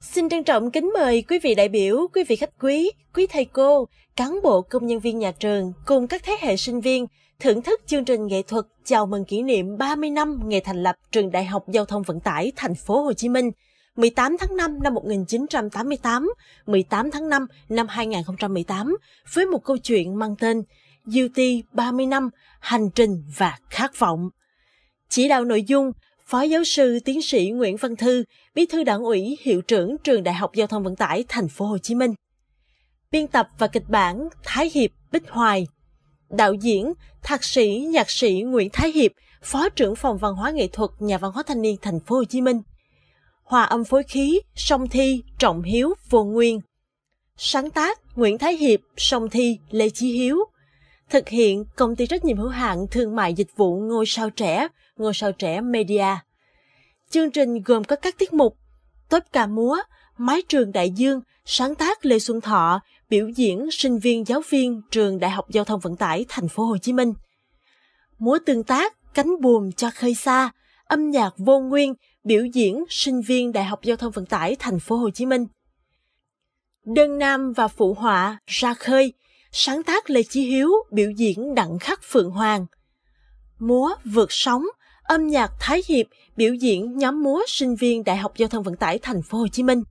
Xin trân trọng kính mời quý vị đại biểu, quý vị khách quý, quý thầy cô, cán bộ công nhân viên nhà trường cùng các thế hệ sinh viên thưởng thức chương trình nghệ thuật chào mừng kỷ niệm 30 năm ngày thành lập Trường Đại học Giao thông Vận tải thành phố Hồ Chí Minh 18 tháng 5 năm 1988, 18 tháng 5 năm 2018 với một câu chuyện mang tên UT 30 năm, hành trình và khát vọng. Chỉ đạo nội dung Phó giáo sư tiến sĩ Nguyễn Văn Thư, Bí thư Đảng ủy, hiệu trưởng Trường Đại học Giao thông Vận tải Thành phố Hồ Chí Minh. Biên tập và kịch bản Thái Hiệp Bích Hoài. Đạo diễn, thạc sĩ, nhạc sĩ Nguyễn Thái Hiệp, Phó trưởng phòng văn hóa nghệ thuật Nhà văn hóa thanh niên Thành phố Hồ Chí Minh. Hòa âm phối khí, song thi, trọng hiếu, vô nguyên. Sáng tác Nguyễn Thái Hiệp, song thi, Lê Chí Hiếu thực hiện công ty trách nhiệm hữu hạn thương mại dịch vụ ngôi sao trẻ, ngôi sao trẻ media. Chương trình gồm có các tiết mục, tốt ca múa, mái trường đại dương, sáng tác Lê Xuân Thọ, biểu diễn sinh viên giáo viên trường Đại học Giao thông Vận tải Thành phố Hồ Chí Minh. Múa tương tác, cánh buồm cho khơi xa, âm nhạc vô nguyên, biểu diễn sinh viên Đại học Giao thông Vận tải Thành phố Hồ Chí Minh. Đơn Nam và Phụ Họa ra khơi – sáng tác Lê Chí Hiếu biểu diễn đặng khắc Phượng Hoàng. Múa vượt sóng, âm nhạc Thái Hiệp biểu diễn nhóm múa sinh viên Đại học Giao thông Vận tải Thành phố Hồ Chí Minh.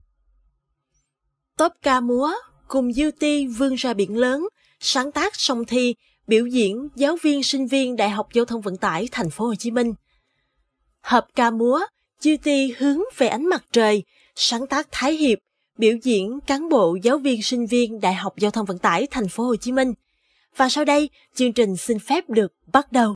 Tốp ca múa cùng Diêu Ti vươn ra biển lớn, sáng tác song thi biểu diễn giáo viên sinh viên Đại học Giao thông Vận tải Thành phố Hồ Chí Minh. Hợp ca múa Duty hướng về ánh mặt trời, sáng tác Thái Hiệp biểu diễn cán bộ giáo viên sinh viên Đại học Giao thông Vận tải Thành phố Hồ Chí Minh. Và sau đây, chương trình xin phép được bắt đầu.